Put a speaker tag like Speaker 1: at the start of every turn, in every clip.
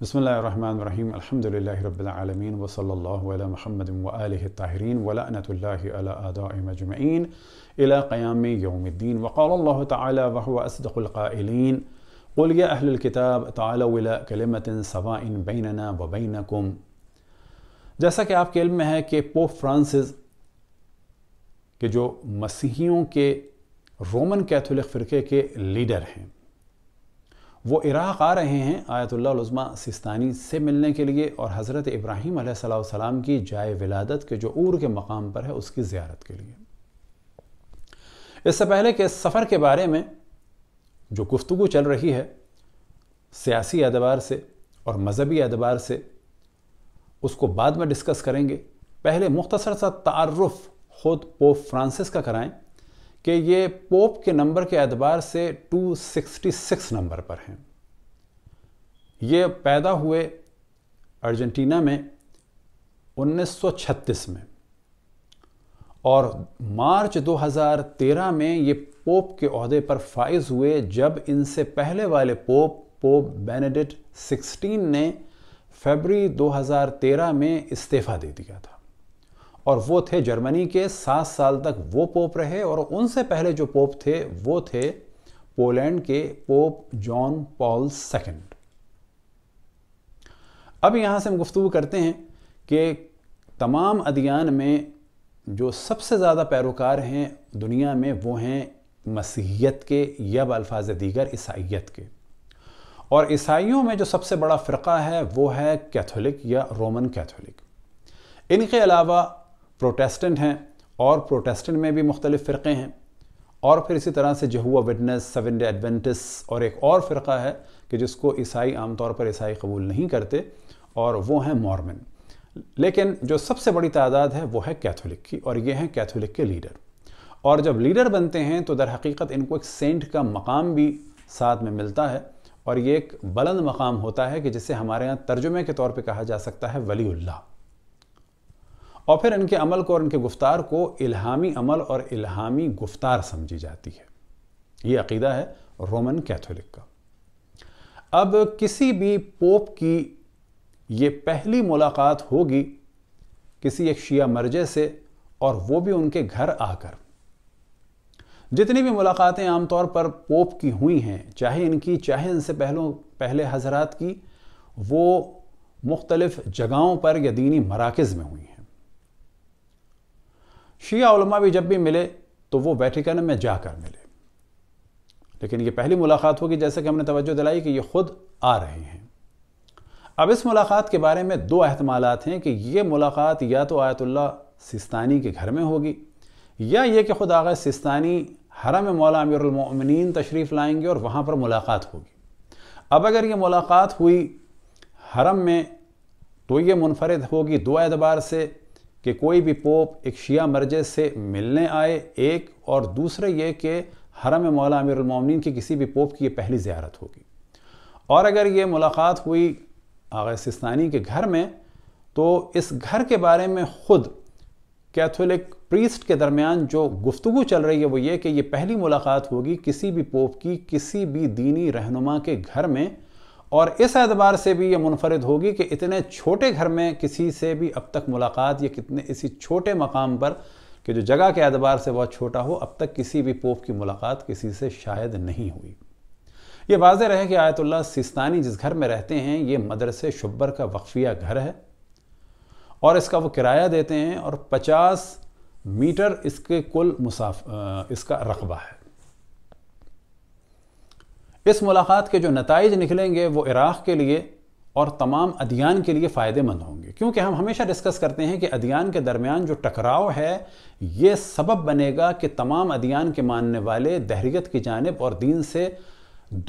Speaker 1: بسم الله الرحمن الرحيم الحمد لله رب العالمين وصلى الله على محمد وآله الطاهرين ولأنة الله على آداء أجمعين إلى قيام يوم الدين وقال الله تعالى وهو أصدق القائلين قل يا أهل الكتاب تعالوا إلى كلمة سواء بيننا وبينكم کہ آپ کے علم میں ہے کہ پوپ फ्रांसिस के جو مسیحیوں کے رومن کیتھولک فرقے کے لیڈر ہیں वो इराक़ आ रहे हैं आयतुल्लाज़मा सिस्तानी से मिलने के लिए और हज़रत इब्राहिम सलाम की जाय विलादत के जो ऊर के मकाम पर है उसकी ज़्यारत के लिए इससे पहले कि इस सफ़र के बारे में जो गुफ्तु चल रही है सियासी एतबार से और मजहबी एतबार से उसको बाद में डिस्कस करेंगे पहले मुख्तसर सा तारफ़ ख़ुद पोप फ्रांसिस का कराएँ कि ये पोप के नंबर के एतबार से 266 नंबर पर हैं ये पैदा हुए अर्जेंटीना में 1936 में और मार्च 2013 में ये पोप के अहदे पर फाइज हुए जब इनसे पहले वाले पोप पोप बेनेडिक्ट 16 ने फरवरी 2013 में इस्तीफ़ा दे दिया था और वो थे जर्मनी के सात साल तक वो पोप रहे और उनसे पहले जो पोप थे वो थे पोलैंड के पोप जॉन पॉल सेकेंड अब यहां से हम गुफ्तु करते हैं कि तमाम अदियान में जो सबसे ज़्यादा पैरोकार हैं दुनिया में वो हैं मसीहियत के या बल्फाज दीगर ईसाइत के और ईसाइयों में जो सबसे बड़ा फ़िरका है वो है कैथोलिक या रोमन कैथोलिक इनके अलावा प्रोटेस्टेंट हैं और प्रोटेस्टेंट में भी मुख्तलिफ़ फ़िरक़े हैं और फिर इसी तरह से Jehovah witness seven day adventist और एक और फ़िरका है कि जिसको ईसाई आमतौर पर ईसाई कबूल नहीं करते और वो हैं मॉर्मन लेकिन जो सबसे बड़ी तादाद है वह है कैथोलिक की और ये हैं कैथोलिक के लीडर और जब लीडर बनते हैं तो दर हकीकत इनको एक सेंट का मकाम भी साथ में मिलता है और ये एक बुलंद मकाम होता है कि जिसे हमारे यहाँ तर्जुमे के तौर पे कहा जा सकता है वलीउल्लाह और फिर इनके अमल को और इनके गुफ्तार को इल्हामी अमल और इल्हामी गुफ्तार समझी जाती है ये अकीदा है रोमन कैथोलिक का अब किसी भी पोप की ये पहली मुलाकात होगी किसी एक शिया मर्जे से और वो भी उनके घर आकर जितनी भी मुलाकातें आमतौर पर पोप की हुई हैं चाहे इनकी चाहे इनसे पहलों पहले हजरात की वो मुख्तलिफ़ जगहों पर या दीनी मराकज़ में हुई हैं शिया उलमा भी जब भी मिले तो वो वेटिकन में जाकर मिले लेकिन ये पहली मुलाकात होगी जैसे कि हमने तवज्जो दिलाई कि ये खुद आ रहे हैं अब इस मुलाकात के बारे में दो अहतमाल हैं कि ये मुलाकात या तो आयतुल्ला सिस्तानी के घर में होगी या ये कि खुद आगे सिस्तानी हरम मौला अमीरमिन तशरीफ़ लाएंगे और वहाँ पर मुलाकात होगी अब अगर ये मुलाकात हुई हरम में तो ये मुनफरद होगी दो एतबार से कि कोई भी पोप एक शिया मर्जे से मिलने आए एक और दूसरे ये कि हरम मौला अमीरमिन की किसी भी पोप की ये पहली ज्यारत होगी और अगर ये मुलाकात हुई आगे सिस्तानी के घर में तो इस घर के बारे में ख़ुद कैथोलिक प्रीस्ट के दरमियान जो गुफ्तु चल रही है वो ये कि ये पहली मुलाकात होगी किसी भी पोप की किसी भी दीनी रहनुमा के घर में और इस एतबार से भी ये मुनफरद होगी कि इतने छोटे घर में किसी से भी अब तक मुलाकात या कितने इसी छोटे मकाम पर कि जो जगह के एतबार से बहुत छोटा हो अब तक किसी भी पोप की मुलाकात किसी से शायद नहीं हुई ये वाजह रहे कि आयतुल्ला सिस्तानी जिस घर में रहते हैं ये मदरसे शुब्बर का वक्फिया घर है और इसका वो किराया देते हैं और 50 मीटर इसके कुल मुसाफ इसका रकबा है इस मुलाकात के जो नतज निकलेंगे वो इराक़ के लिए और तमाम अदियान के लिए फ़ायदेमंद होंगे क्योंकि हम हमेशा डिस्कस करते हैं कि अदियान के दरमियान जो टकराव है ये सबब बनेगा कि तमाम अदियान के मानने वाले दहरीत की जानब और दीन से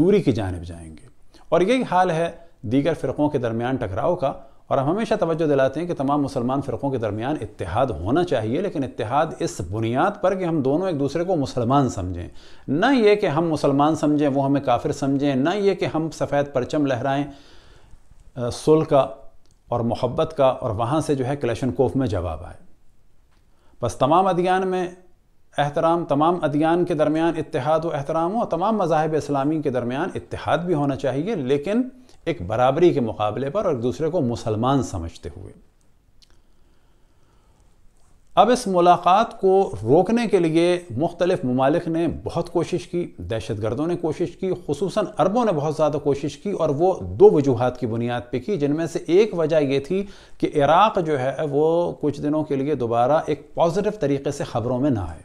Speaker 1: दूरी की जानब जाएंगे और यही हाल है दीगर फ़िरक़ों के दरमियान टकराव का और हम हमेशा तवज्जो दिलाते हैं कि तमाम मुसलमान फ़िरक़ों के दरमियान इतिहाद होना चाहिए लेकिन इतिहाद इस बुनियाद पर कि हम दोनों एक दूसरे को मुसलमान समझें न ये कि हम मुसलमान समझें वो हमें काफिर समझें न ये कि हम सफ़ेद परचम लहराएं सुल का और मोहब्बत का और वहाँ से जो है क्लेशन कोफ में जवाब आए बस तमाम अदियान में एहतराम तमाम अदियान के दरमियान इतिहाद व एहतराम हो तमाम मजाहब इस्लामी के दरमियान इतिहाद भी होना चाहिए लेकिन एक बराबरी के मुकाबले पर और एक दूसरे को मुसलमान समझते हुए अब इस मुलाकात को रोकने के लिए मुख्तलिफ ममालिक ने बहुत कोशिश की दहशत गर्दों ने कोशिश की खसूस अरबों ने बहुत ज़्यादा कोशिश की और वो दो वजूहत की बुनियाद पर की जिनमें से एक वजह यह थी कि इराक़ जो है वो कुछ दिनों के लिए दोबारा एक पॉजिटिव तरीके से ख़बरों में ना आए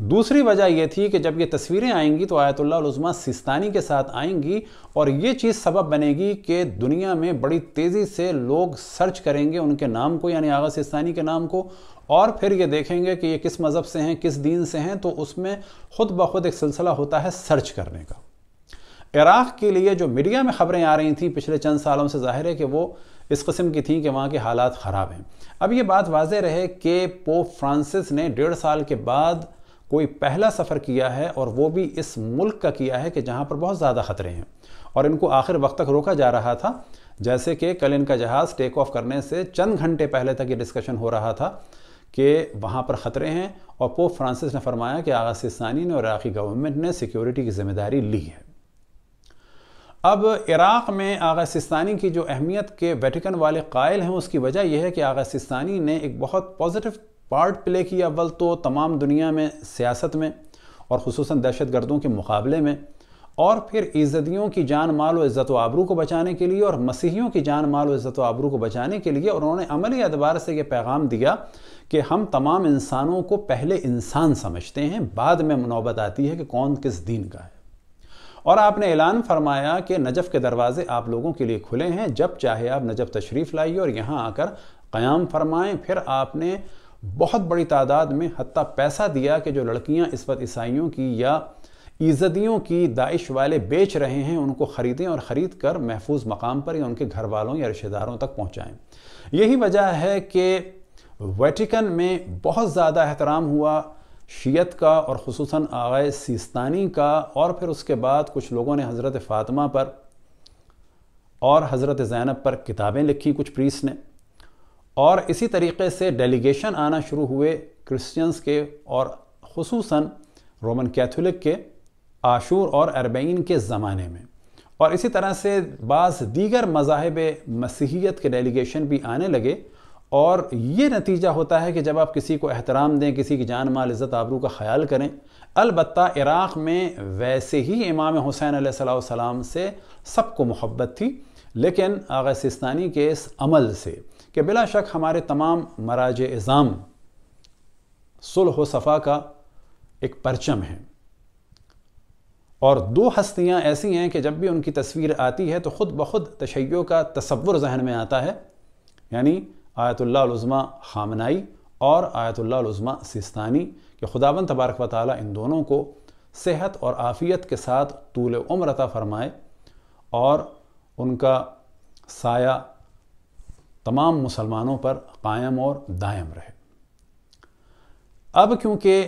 Speaker 1: दूसरी वजह यह थी कि जब ये तस्वीरें आएंगी तो आयतुल्लाज़मा सिस्तानी के साथ आएंगी और ये चीज़ सबब बनेगी कि दुनिया में बड़ी तेज़ी से लोग सर्च करेंगे उनके नाम को यानी आगा सिस्तानी के नाम को और फिर ये देखेंगे कि ये किस मज़हब से हैं किस दीन से हैं तो उसमें ख़ुद ब खुद एक सिलसिला होता है सर्च करने का इराक़ के लिए जो मीडिया में ख़बरें आ रही थी पिछले चंद सालों से ज़ाहिर है कि वो इस कस्म की थी कि वहाँ के हालात ख़राब हैं अब ये बात वाज रहे कि पोप फ्रांसिस ने डेढ़ साल के बाद कोई पहला सफ़र किया है और वो भी इस मुल्क का किया है कि जहाँ पर बहुत ज़्यादा ख़तरे हैं और इनको आखिर वक्त तक रोका जा रहा था जैसे कि कल इनका जहाज़ टेक ऑफ करने से चंद घंटे पहले तक ये डिस्कशन हो रहा था कि वहाँ पर ख़तरे हैं और पोप फ्रांसिस ने फरमाया कि आगासी सानी ने और इराक़ी गवर्नमेंट ने सिक्योरिटी की जिम्मेदारी ली है अब इराक़ में आगा सिस्तानी की जो अहमियत के वेटिकन वाले कायल हैं उसकी वजह यह है कि आगा सिस्तानी ने एक बहुत पॉजिटिव पार्ट प्ले किया अव्वल तो तमाम दुनिया में सियासत में और खसूस दहशत गर्दों के मुकाबले में और फिर इज़्ज़तियों की जान माल व इज़्ज़त आबरू को बचाने के लिए और मसीहियों की जान माल व आबरू को बचाने के लिए और उन्होंने अमली अदबार से ये पैगाम दिया कि हम तमाम इंसानों को पहले इंसान समझते हैं बाद में नौबत आती है कि कौन किस दीन का है और आपने ऐलान फरमाया कि नजफ़ के दरवाज़े आप लोगों के लिए खुले हैं जब चाहे आप नजफ़ तशरीफ़ लाइए और यहाँ आकर क़याम फरमाएँ फिर आपने बहुत बड़ी तादाद में हती पैसा दिया कि जो लड़कियां इस वक्त ईसाइयों की या ईज़दियों की दाइश वाले बेच रहे हैं उनको ख़रीदें और ख़रीद कर महफूज मकाम पर या उनके घर वालों या रिश्तेदारों तक पहुँचाएँ यही वजह है कि वेटिकन में बहुत ज़्यादा एहतराम हुआ शीयत का और खसूस आगाए सिस्तानी का और फिर उसके बाद कुछ लोगों ने हज़रत फ़ातिमा पर और हज़रत ज़ैनब पर किताबें लिखी कुछ प्रीस ने और इसी तरीके से डेलीगेशन आना शुरू हुए क्रिश्चियंस के और खसूस रोमन कैथोलिक के आशूर और अरबईन के ज़माने में और इसी तरह से बाज़ दीगर मजाहब मसीहियत के डेलीगेशन भी आने लगे और ये नतीजा होता है कि जब आप किसी को एहतराम दें किसी की जान माल इज़्ज़त आबरू का ख्याल करें अलबत् इराक़ में वैसे ही इमाम हुसैन सलाम से सबको मोहब्बत थी लेकिन आगे सिस्तानी के इस अमल से कि बिला शक हमारे तमाम मराज इज़ाम सुलह सफ़ा का एक परचम है और दो हस्तियाँ ऐसी हैं कि जब भी उनकी तस्वीर आती है तो ख़ुद ब खुद तशैयों का तस्वुर जहन में आता है यानी आयतुल्लाज़मा खामनाई और आयतुल्लाज़मा सिस्तानी कि खुदावन तबारक व ताली इन दोनों को सेहत और आफ़ियत के साथ तूल उम्र अता फ़रमाए और उनका साया तमाम मुसलमानों पर कायम और दायम रहे अब क्योंकि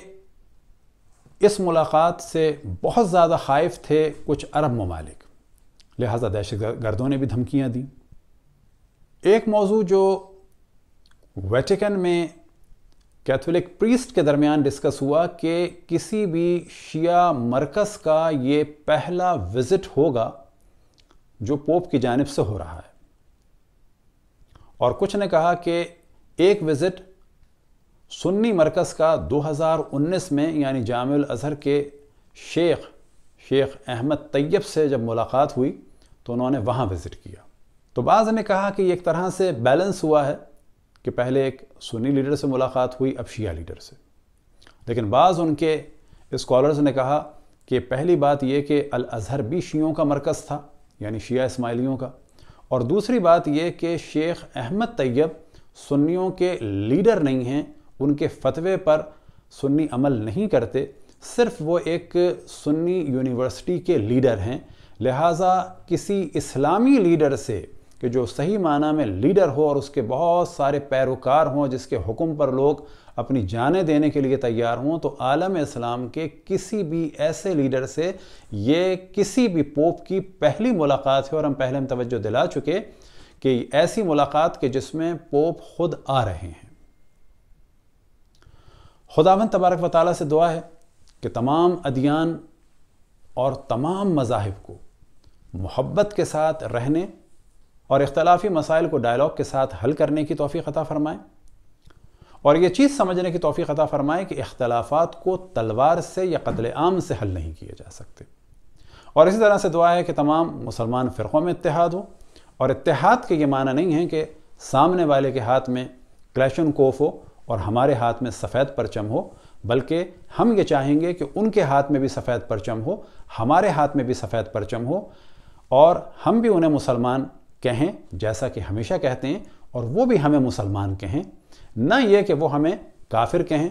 Speaker 1: इस मुलाकात से बहुत ज़्यादा खाइफ थे कुछ अरब ममालिक लिहाजा दहशत गर्दों ने भी धमकियाँ दी एक मौजू जो वेटिकन में कैथोलिक प्रीस्ट के दरमियान डिस्कस हुआ कि किसी भी शिया मरकज़ का ये पहला विज़िट होगा जो पोप की जानब से हो रहा है और कुछ ने कहा कि एक विज़िट सुन्नी मरकज़ का 2019 में यानी जाम अज़हर के शेख शेख अहमद तैयब से जब मुलाकात हुई तो उन्होंने वहाँ विज़िट किया तो बाज़ ने कहा कि एक तरह से बैलेंस हुआ है कि पहले एक सुन्नी लीडर से मुलाकात हुई अब शिया लीडर से लेकिन बाज़ उनके स्कॉलर्स ने कहा कि पहली बात यह कि अल अज़हर भी शियों का मरकज़ था यानी शिया इसमाइलियों का और दूसरी बात यह कि शेख अहमद तैयब सुन्नियों के लीडर नहीं हैं उनके फतवे पर सुन्नी अमल नहीं करते सिर्फ वो एक सुन्नी यूनिवर्सिटी के लीडर हैं लिहाजा किसी इस्लामी लीडर से कि जो सही माना में लीडर हो और उसके बहुत सारे पैरोकार हों जिसके हुक्म पर लोग अपनी जानें देने के लिए तैयार हों तो आलम इस्लाम के किसी भी ऐसे लीडर से ये किसी भी पोप की पहली मुलाकात है और हम पहले हम तवज्जो दिला चुके कि ऐसी मुलाकात के जिसमें पोप खुद आ रहे हैं खुदावन तबारक वाली से दुआ है कि तमाम अदियान और तमाम मजाहब को मोहब्बत के साथ रहने और इख्लाफी मसाइल को डायलॉग के साथ हल करने की तोफ़ी ख़ता फरमाएं और ये चीज़ समझने की तोफ़ी अता फरमाएं कि अख्तलाफात को तलवार से या कत्ल आम से हल नहीं किए जा सकते और इसी तरह से दुआ है कि तमाम मुसलमान फ़िरक़ों में इतिहाद हो और इतिहाद के ये माना नहीं है कि सामने वाले के हाथ में क्लैशन कोफ हो और हमारे हाथ में सफ़ेद परचम हो बल्कि हम ये चाहेंगे कि उनके हाथ में भी सफ़ेद परचम हो हमारे हाथ में भी सफ़ेद परचम हो और हम भी उन्हें मुसलमान कहें जैसा कि हमेशा कहते हैं और वो भी हमें मुसलमान कहें न ये कि वो हमें काफिर कहें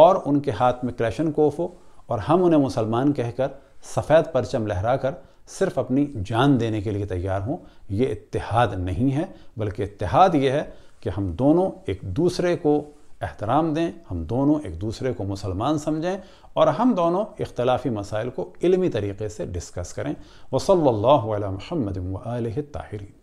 Speaker 1: और उनके हाथ में क्रैशन कोफ हो और हम उन्हें मुसलमान कहकर सफ़ेद परचम लहरा कर सिर्फ अपनी जान देने के लिए तैयार हों ये इतिहाद नहीं है बल्कि इतिहाद ये है कि हम दोनों एक दूसरे को एहतराम दें हम दोनों एक दूसरे को मुसलमान समझें और हम दोनों इख्तलाफी मसाइल को इलमी तरीके से डिस्कस करें वसल महमद ताहरीन